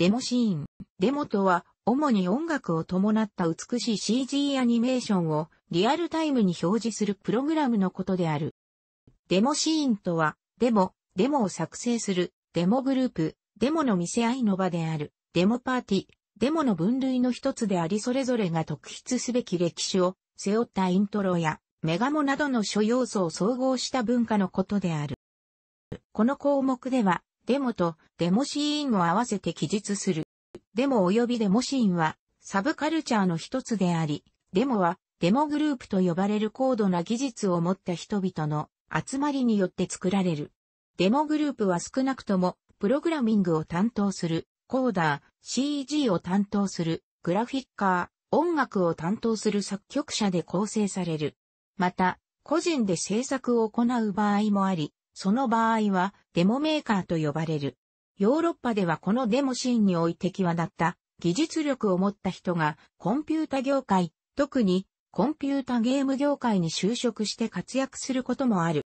デモシーン。デモとは、主に音楽を伴った美しい CG アニメーションをリアルタイムに表示するプログラムのことである。デモシーンとは、デモ、デモを作成する、デモグループ、デモの見せ合いの場である、デモパーティ、デモの分類の一つでありそれぞれが特筆すべき歴史を背負ったイントロやメガモなどの諸要素を総合した文化のことである。この項目では、デモとデモシーンを合わせて記述する。デモ及びデモシーンはサブカルチャーの一つであり、デモはデモグループと呼ばれる高度な技術を持った人々の集まりによって作られる。デモグループは少なくともプログラミングを担当するコーダー、CG を担当するグラフィッカー、音楽を担当する作曲者で構成される。また、個人で制作を行う場合もあり、その場合はデモメーカーと呼ばれる。ヨーロッパではこのデモシーンにおいて際立った技術力を持った人がコンピュータ業界、特にコンピュータゲーム業界に就職して活躍することもある。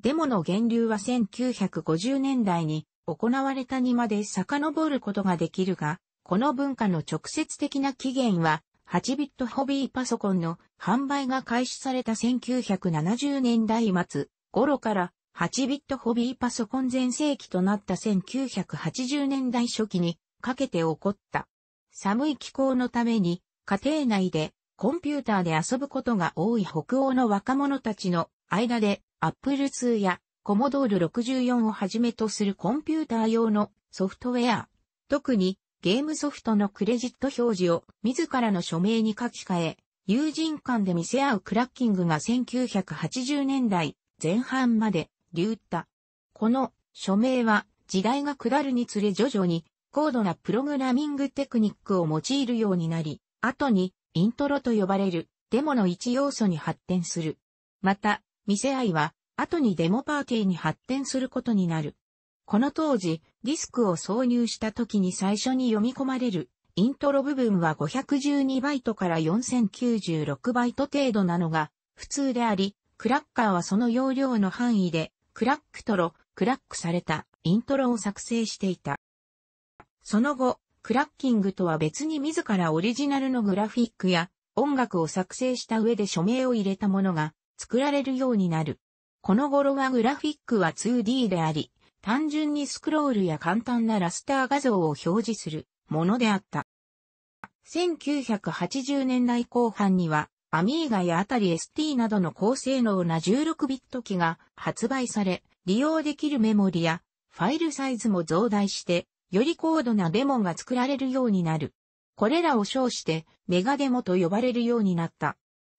デモの源流は1950年代に行われたにまで遡ることができるが、この文化の直接的な起源は、8ビットホビーパソコンの販売が開始された1970年代末、頃から8ビットホビーパソコン全盛期となった1980年代初期にかけて起こった。寒い気候のために家庭内でコンピューターで遊ぶことが多い北欧の若者たちの間で Apple II やコモドール64をはじめとするコンピューター用のソフトウェア、特にゲームソフトのクレジット表示を自らの署名に書き換え、友人間で見せ合うクラッキングが1980年代前半まで、流た。この、署名は、時代が下るにつれ徐々に、高度なプログラミングテクニックを用いるようになり、後に、イントロと呼ばれる、デモの一要素に発展する。また、見せ合いは、後にデモパーティーに発展することになる。この当時、ディスクを挿入した時に最初に読み込まれる、イントロ部分は512バイトから4096バイト程度なのが、普通であり、クラッカーはその容量の範囲で、クラックトロ、クラックされたイントロを作成していた。その後、クラッキングとは別に自らオリジナルのグラフィックや音楽を作成した上で署名を入れたものが作られるようになる。この頃はグラフィックは 2D であり、単純にスクロールや簡単なラスター画像を表示するものであった。1980年代後半にはアミーガやアタリ ST などの高性能な16ビット機が発売され、利用できるメモリやファイルサイズも増大して、より高度なデモが作られるようになる。これらを称してメガデモと呼ばれるようになった。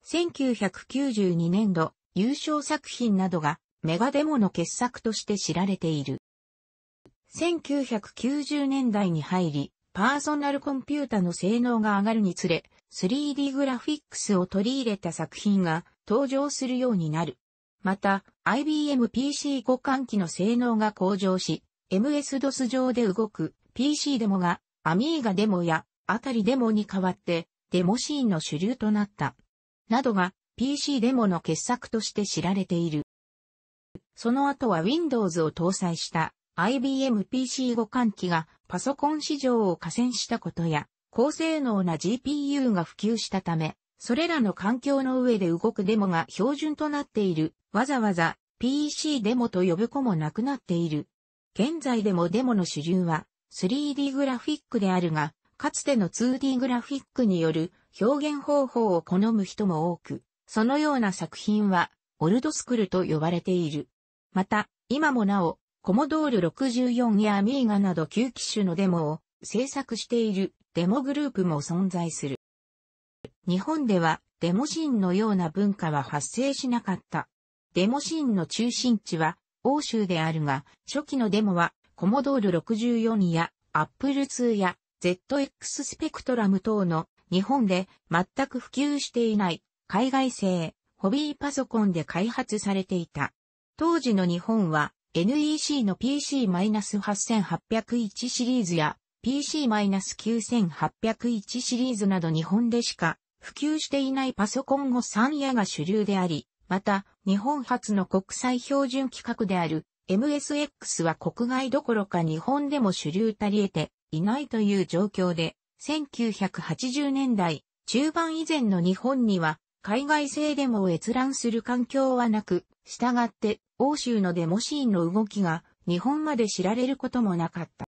1992年度、優勝作品などがメガデモの傑作として知られている。1990年代に入り、パーソナルコンピュータの性能が上がるにつれ、3D グラフィックスを取り入れた作品が登場するようになる。また、IBM PC 互換機の性能が向上し、MS-DOS 上で動く PC デモがアミーガデモやアタリデモに代わってデモシーンの主流となった。などが PC デモの傑作として知られている。その後は Windows を搭載した IBM PC 互換機がパソコン市場を加戦したことや高性能な GPU が普及したため、それらの環境の上で動くデモが標準となっている、わざわざ PC デモと呼ぶ子もなくなっている。現在でもデモの主流は 3D グラフィックであるが、かつての 2D グラフィックによる表現方法を好む人も多く、そのような作品はオルドスクールと呼ばれている。また、今もなお、コモドール64やアミーガなど9機種のデモを制作しているデモグループも存在する。日本ではデモシーンのような文化は発生しなかった。デモシーンの中心地は欧州であるが、初期のデモはコモドール64やアップル2や ZX スペクトラム等の日本で全く普及していない海外製ホビーパソコンで開発されていた。当時の日本は NEC の PC-8801 シリーズや PC-9801 シリーズなど日本でしか普及していないパソコンを3夜が主流であり、また日本初の国際標準規格である MSX は国外どころか日本でも主流足り得ていないという状況で、1980年代中盤以前の日本には海外製デモを閲覧する環境はなく、従って欧州のデモシーンの動きが日本まで知られることもなかった。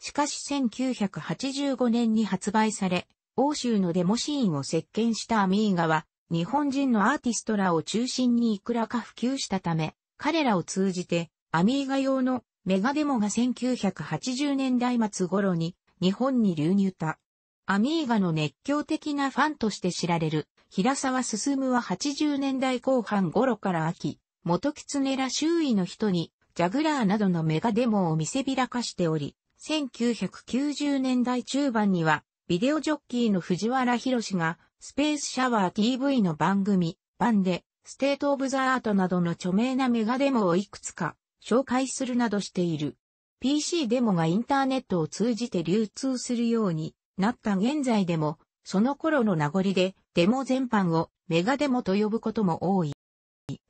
しかし1985年に発売され、欧州のデモシーンを席巻したアミーガは、日本人のアーティストらを中心にいくらか普及したため、彼らを通じて、アミーガ用のメガデモが1980年代末頃に日本に流入た。アミーガの熱狂的なファンとして知られる平沢進は80年代後半頃から秋、元狐ら周囲の人にジャグラーなどのメガデモを見せびらかしており、1990年代中盤には、ビデオジョッキーの藤原博が、スペースシャワー TV の番組、版で、ステート・オブ・ザ・アートなどの著名なメガデモをいくつか紹介するなどしている。PC デモがインターネットを通じて流通するようになった現在でも、その頃の名残でデモ全般をメガデモと呼ぶことも多い。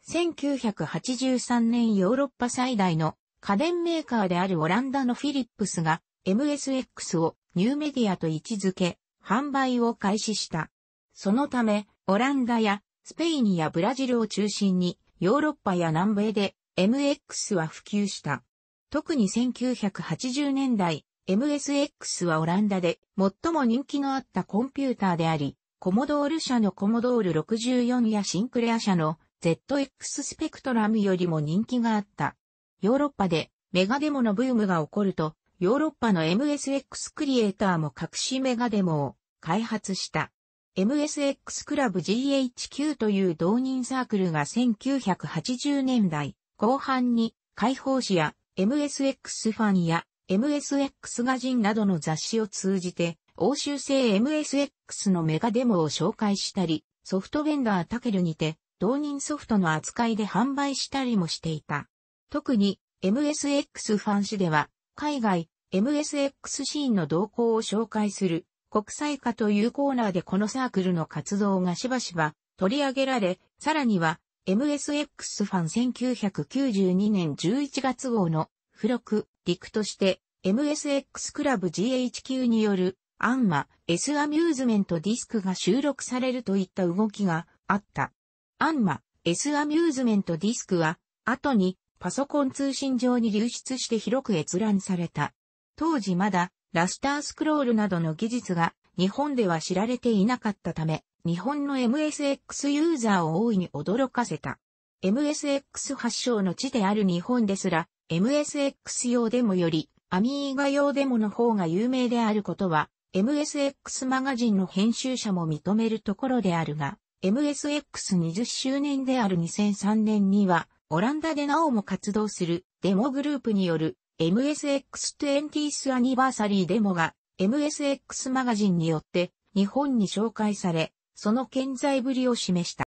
1983年ヨーロッパ最大の家電メーカーであるオランダのフィリップスが MSX をニューメディアと位置づけ、販売を開始した。そのため、オランダやスペインやブラジルを中心にヨーロッパや南米で MX は普及した。特に1980年代、MSX はオランダで最も人気のあったコンピューターであり、コモドール社のコモドール64やシンクレア社の ZX スペクトラムよりも人気があった。ヨーロッパでメガデモのブームが起こると、ヨーロッパの MSX クリエイターも隠しメガデモを開発した。MSX クラブ GHQ という同人サークルが1980年代後半に解放誌や MSX ファンや MSX ガジンなどの雑誌を通じて欧州製 MSX のメガデモを紹介したり、ソフトベンダータケルにて同人ソフトの扱いで販売したりもしていた。特に MSX ファン誌では、海外 MSX シーンの動向を紹介する国際化というコーナーでこのサークルの活動がしばしば取り上げられ、さらには MSX ファン1992年11月号の付録、陸として MSX クラブ GHQ によるアンマ S アミューズメントディスクが収録されるといった動きがあった。アンマ S アミューズメントディスクは後にパソコン通信上に流出して広く閲覧された。当時まだラスタースクロールなどの技術が日本では知られていなかったため、日本の MSX ユーザーを大いに驚かせた。MSX 発祥の地である日本ですら、MSX 用デモより、アミーガ用デモの方が有名であることは、MSX マガジンの編集者も認めるところであるが、MSX20 周年である2003年には、オランダでなおも活動するデモグループによる MSX20th アニバーサリーデモが MSX マガジンによって日本に紹介され、その健在ぶりを示した。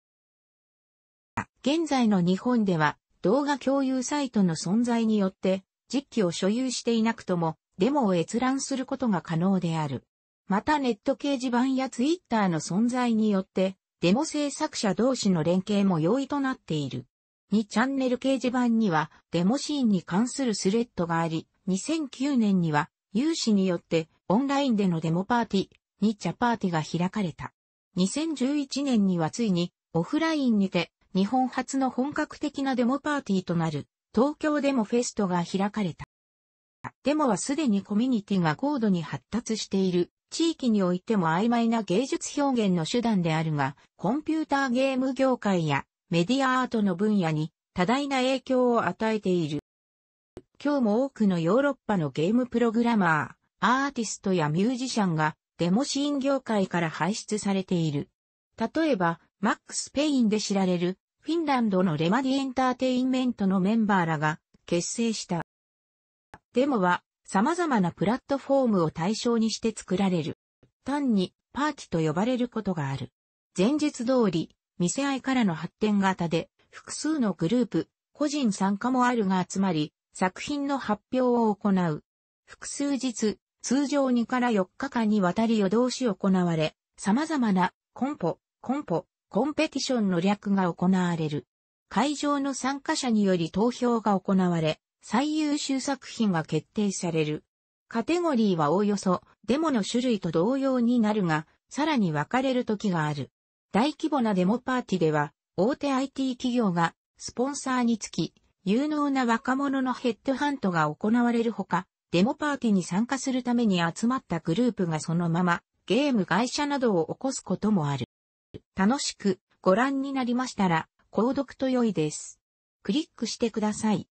現在の日本では動画共有サイトの存在によって実機を所有していなくともデモを閲覧することが可能である。またネット掲示板やツイッターの存在によってデモ制作者同士の連携も容易となっている。2チャンネル掲示板にはデモシーンに関するスレッドがあり、2009年には有志によってオンラインでのデモパーティー、に茶チャパーティーが開かれた。2011年にはついにオフラインにて日本初の本格的なデモパーティーとなる東京デモフェストが開かれた。デモはすでにコミュニティが高度に発達している地域においても曖昧な芸術表現の手段であるが、コンピューターゲーム業界やメディアアートの分野に多大な影響を与えている。今日も多くのヨーロッパのゲームプログラマー、アーティストやミュージシャンがデモシーン業界から排出されている。例えば、マックス・ペインで知られるフィンランドのレマディエンターテインメントのメンバーらが結成した。デモは様々なプラットフォームを対象にして作られる。単にパーティと呼ばれることがある。前述通り、見せ合いからの発展型で、複数のグループ、個人参加もあるが集まり、作品の発表を行う。複数日、通常2から4日間にわたり夜通し行われ、様々なコンポ、コンポ、コンペティションの略が行われる。会場の参加者により投票が行われ、最優秀作品が決定される。カテゴリーはおおよそデモの種類と同様になるが、さらに分かれる時がある。大規模なデモパーティでは、大手 IT 企業がスポンサーにつき、有能な若者のヘッドハントが行われるほか、デモパーティに参加するために集まったグループがそのままゲーム会社などを起こすこともある。楽しくご覧になりましたら、購読と良いです。クリックしてください。